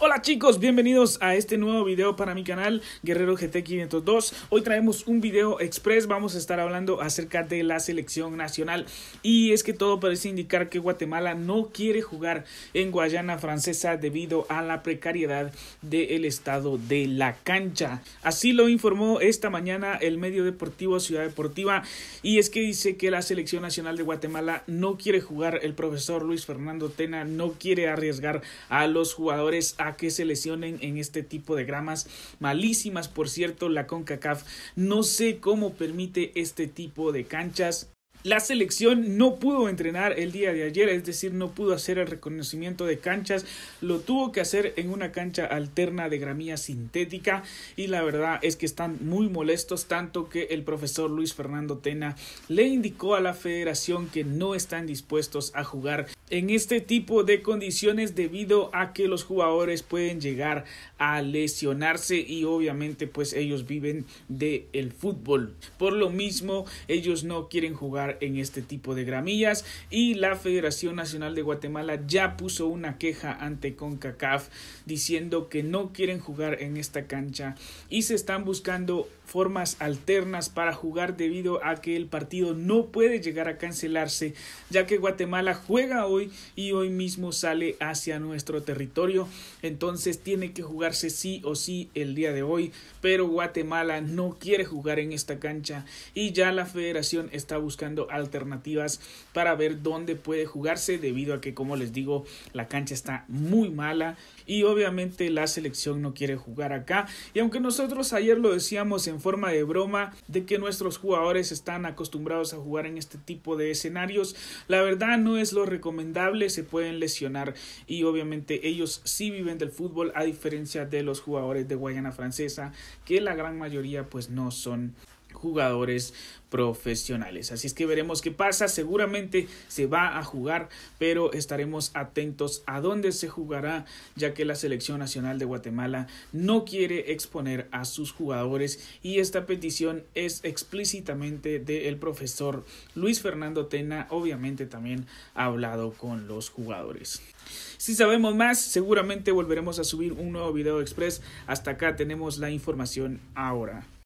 Hola chicos, bienvenidos a este nuevo video para mi canal Guerrero GT502. Hoy traemos un video express, vamos a estar hablando acerca de la selección nacional y es que todo parece indicar que Guatemala no quiere jugar en Guayana Francesa debido a la precariedad del estado de la cancha. Así lo informó esta mañana el medio deportivo Ciudad Deportiva y es que dice que la selección nacional de Guatemala no quiere jugar, el profesor Luis Fernando Tena no quiere arriesgar a los jugadores a que se lesionen en este tipo de gramas malísimas. Por cierto, la CONCACAF no sé cómo permite este tipo de canchas. La selección no pudo entrenar el día de ayer, es decir, no pudo hacer el reconocimiento de canchas, lo tuvo que hacer en una cancha alterna de gramía sintética y la verdad es que están muy molestos, tanto que el profesor Luis Fernando Tena le indicó a la federación que no están dispuestos a jugar en este tipo de condiciones debido a que los jugadores pueden llegar a lesionarse y obviamente pues ellos viven de el fútbol por lo mismo ellos no quieren jugar en este tipo de gramillas y la Federación Nacional de Guatemala ya puso una queja ante CONCACAF diciendo que no quieren jugar en esta cancha y se están buscando formas alternas para jugar debido a que el partido no puede llegar a cancelarse ya que Guatemala juega y hoy mismo sale hacia nuestro territorio. Entonces tiene que jugarse sí o sí el día de hoy, pero Guatemala no quiere jugar en esta cancha y ya la federación está buscando alternativas para ver dónde puede jugarse debido a que como les digo la cancha está muy mala y obviamente la selección no quiere jugar acá y aunque nosotros ayer lo decíamos en forma de broma de que nuestros jugadores están acostumbrados a jugar en este tipo de escenarios la verdad no es lo recomendable se pueden lesionar y obviamente ellos sí viven del fútbol a diferencia de los jugadores de Guayana Francesa que la gran mayoría pues no son jugadores profesionales. Así es que veremos qué pasa. Seguramente se va a jugar, pero estaremos atentos a dónde se jugará, ya que la Selección Nacional de Guatemala no quiere exponer a sus jugadores y esta petición es explícitamente del profesor Luis Fernando Tena, obviamente también ha hablado con los jugadores. Si sabemos más, seguramente volveremos a subir un nuevo video express. Hasta acá tenemos la información ahora.